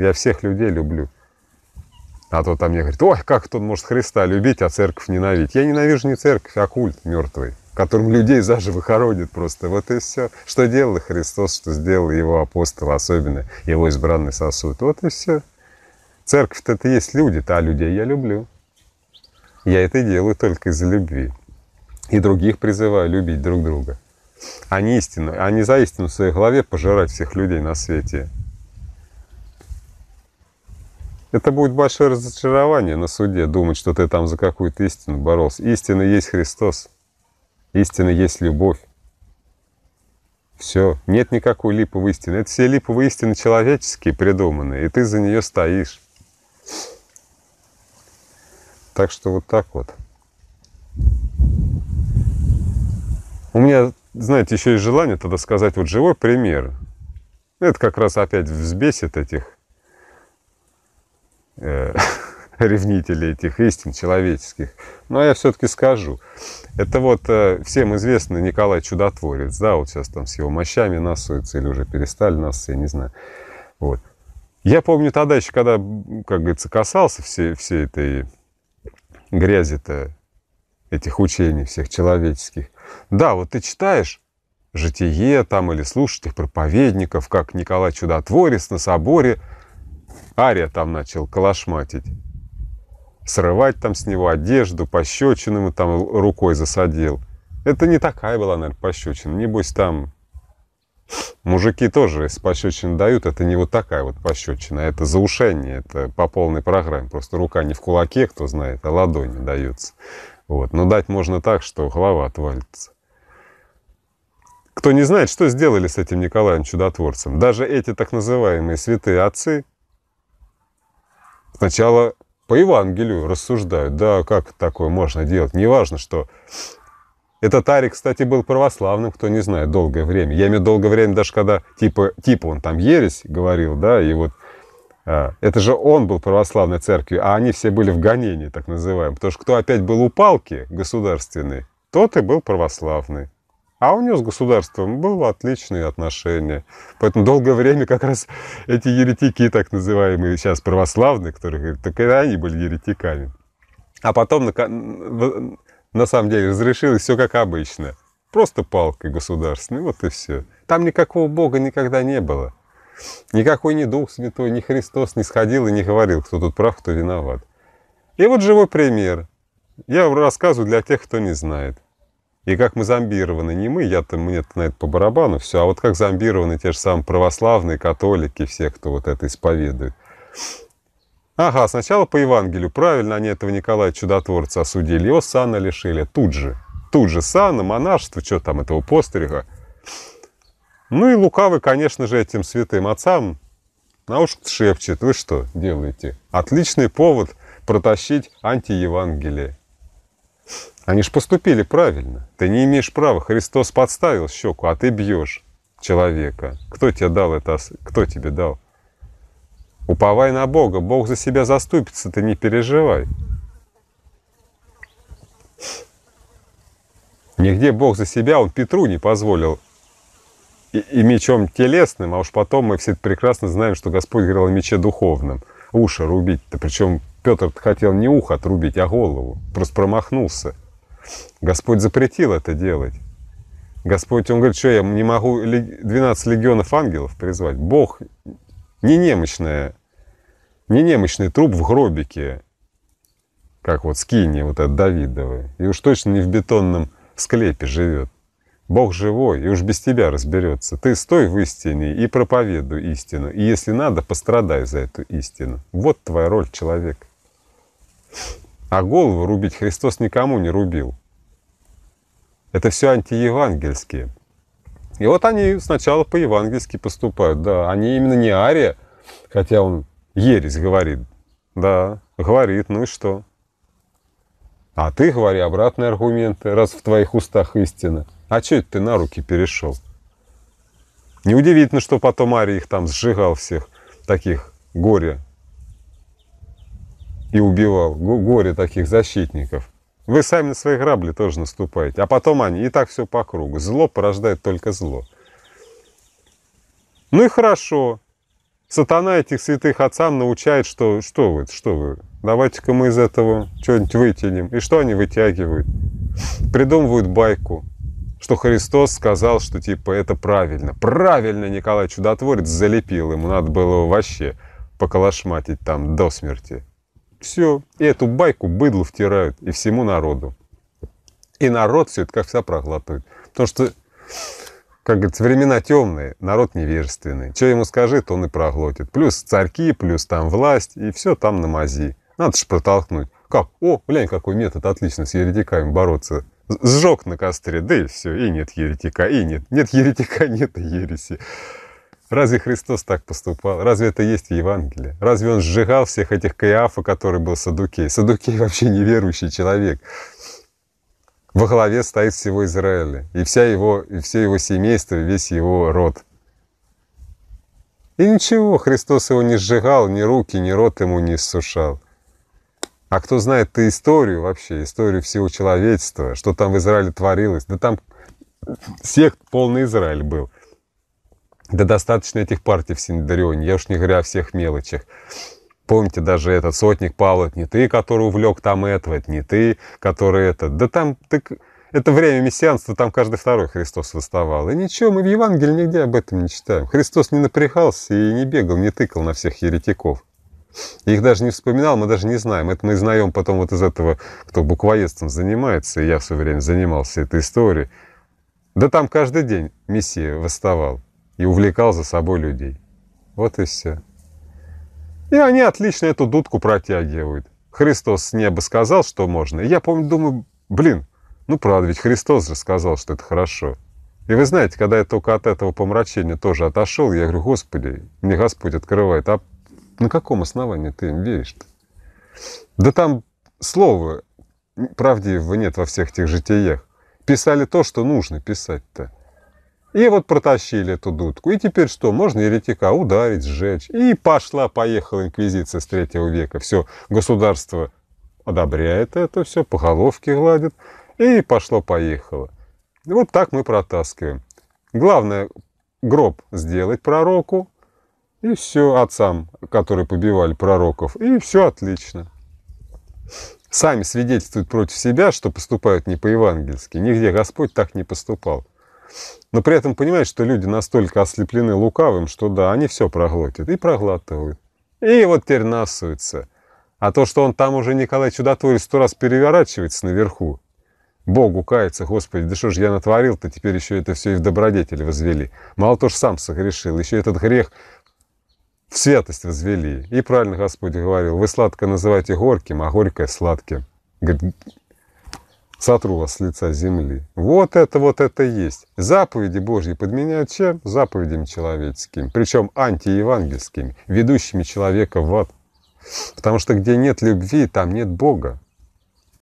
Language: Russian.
Я всех людей люблю. А то там мне говорит, ой, как тут может Христа любить, а церковь ненавидеть. Я ненавижу не церковь, а культ мертвый, которым людей заживо хоронят просто. Вот и все. Что делал Христос, что сделал его апостол, особенно его избранный сосуд. Вот и все. Церковь-то это есть люди, а людей я люблю. Я это делаю только из-за любви. И других призываю любить друг друга. А не истину, а не за истину в своей голове пожирать всех людей на свете. Это будет большое разочарование на суде, думать, что ты там за какую-то истину боролся. Истина есть Христос. Истина есть любовь. Все. Нет никакой липовой истины. Это все липовые истины человеческие, придуманные, и ты за нее стоишь. Так что вот так вот. У меня, знаете, еще и желание тогда сказать вот живой пример. Это как раз опять взбесит этих Э, ревнители этих истин человеческих. Но я все-таки скажу. Это вот э, всем известный Николай Чудотворец, да, вот сейчас там с его мощами насуется или уже перестали насыться, я не знаю. Вот. Я помню тогда еще, когда, как говорится, касался всей, всей этой грязи-то, этих учений всех человеческих. Да, вот ты читаешь житие там или слушаешь этих проповедников, как Николай Чудотворец на соборе – Ария там начал калашматить. Срывать там с него одежду, пощечину ему там рукой засадил. Это не такая была, наверное, пощечина. Небось там мужики тоже с пощечины дают. Это не вот такая вот пощечина. Это заушение, это по полной программе. Просто рука не в кулаке, кто знает, а ладони даются. Вот. Но дать можно так, что голова отвалится. Кто не знает, что сделали с этим Николаем Чудотворцем. Даже эти так называемые святые отцы сначала по Евангелию рассуждают, да, как такое можно делать. Неважно, что... Этот Арик, кстати, был православным, кто не знает, долгое время. Я имею долгое время, даже когда типа, типа он там ересь говорил, да, и вот а, это же он был православной церкви, а они все были в гонении, так называемом. Потому что кто опять был у палки государственной, тот и был православный. А у него с государством было отличные отношения. Поэтому долгое время как раз эти еретики, так называемые сейчас православные, которые говорят, так и они были еретиками. А потом, на, на самом деле, разрешилось все как обычно. Просто палкой государственной, вот и все. Там никакого Бога никогда не было. Никакой ни Дух Святой, ни Христос не сходил и не говорил, кто тут прав, кто виноват. И вот живой пример. Я рассказываю для тех, кто не знает. И как мы зомбированы, не мы, я-то мне на это по барабану, все, а вот как зомбированы те же самые православные, католики, все, кто вот это исповедует. Ага, сначала по Евангелию, правильно, они этого Николая Чудотворца осудили, его сана лишили, тут же, тут же сана, монашество, что там, этого пострига. Ну и лукавый, конечно же, этим святым отцам на ушко шепчет, вы что делаете? Отличный повод протащить антиевангелие. Они же поступили правильно. Ты не имеешь права. Христос подставил щеку, а ты бьешь человека. Кто тебе дал это? Кто тебе дал? Уповай на Бога. Бог за себя заступится, ты не переживай. Нигде Бог за себя, он Петру не позволил и, и мечом телесным, а уж потом мы все прекрасно знаем, что Господь говорил о мече духовном. Уши рубить-то, причем Петр хотел не ухо отрубить, а голову. Просто промахнулся. Господь запретил это делать. Господь, он говорит, что я не могу 12 легионов ангелов призвать. Бог не немощная, не немощный труп в гробике, как вот скини вот от Давидовой. И уж точно не в бетонном склепе живет. Бог живой, и уж без тебя разберется. Ты стой в истине и проповедуй истину. И если надо, пострадай за эту истину. Вот твоя роль человека. А голову рубить Христос никому не рубил. Это все антиевангельские. И вот они сначала по-евангельски поступают. Да, они именно не ария, хотя он ересь говорит. Да, говорит, ну и что? А ты говори обратные аргументы, раз в твоих устах истина. А че это ты на руки перешел? Неудивительно, что потом Ария их там сжигал всех таких горе и убивал. Горе таких защитников. Вы сами на свои грабли тоже наступаете. А потом они, и так все по кругу. Зло порождает только зло. Ну и хорошо. Сатана этих святых отцам научает, что, что вы, что вы, давайте-ка мы из этого что-нибудь вытянем. И что они вытягивают? Придумывают байку, что Христос сказал, что типа это правильно. Правильно Николай Чудотворец залепил, ему надо было вообще поколошматить там до смерти. Все. И эту байку быдло втирают и всему народу. И народ все это как всегда проглатывает. Потому что, как говорится, времена темные, народ невежественный. Что ему скажи, то он и проглотит. Плюс царьки, плюс там власть, и все там на мази. Надо же протолкнуть. Как? О, глянь, какой метод отлично с еретиками бороться. Сжег на костре, да и все, и нет еретика, и нет. Нет еретика, нет и ереси. Разве Христос так поступал? Разве это есть в Евангелии? Разве он сжигал всех этих Каиафа, который был Садукей? Садукей вообще неверующий человек. Во главе стоит всего Израиля. И, вся его, и все его семейство, и весь его род. И ничего, Христос его не сжигал, ни руки, ни рот ему не сушал. А кто знает-то историю вообще, историю всего человечества, что там в Израиле творилось? Да там всех полный Израиль был. Да достаточно этих партий в Синедарионе, я уж не говоря о всех мелочах. Помните даже этот сотник Павел, это не ты, который увлек там этого, это не ты, который это. Да там так это время мессианства, там каждый второй Христос выставал. И ничего, мы в Евангелии нигде об этом не читаем. Христос не напрягался и не бегал, не тыкал на всех еретиков. их даже не вспоминал, мы даже не знаем. Это мы знаем потом вот из этого, кто буквоедством занимается, и я все время занимался этой историей. Да там каждый день Мессия восставал и увлекал за собой людей. Вот и все. И они отлично эту дудку протягивают. Христос с неба сказал, что можно. И я помню, думаю, блин, ну правда, ведь Христос же сказал, что это хорошо. И вы знаете, когда я только от этого помрачения тоже отошел, я говорю, Господи, мне Господь открывает, а на каком основании ты им веришь-то? Да там слова правдивого нет во всех этих житиях. Писали то, что нужно писать-то. И вот протащили эту дудку. И теперь что? Можно еретика ударить, сжечь. И пошла-поехала инквизиция с третьего века. Все, государство одобряет это все, по головке гладит. И пошло-поехало. Вот так мы протаскиваем. Главное гроб сделать пророку. И все отцам, которые побивали пророков. И все отлично. Сами свидетельствуют против себя, что поступают не по-евангельски. Нигде Господь так не поступал. Но при этом понимать, что люди настолько ослеплены лукавым, что да, они все проглотят. И проглатывают. И вот теперь насуются. А то, что он там уже Николай Чудотворец сто раз переворачивается наверху. Богу кается, Господи, да что ж я натворил-то, теперь еще это все и в добродетель возвели. Мало то ж сам согрешил, еще этот грех в святость возвели. И правильно Господь говорил, вы сладко называете горьким, а горькое сладким. Говорит, сотру вас с лица земли. Вот это вот это есть. Заповеди Божьи подменяют чем? Заповедями человеческими, причем антиевангельскими, ведущими человека в ад. Потому что где нет любви, там нет Бога.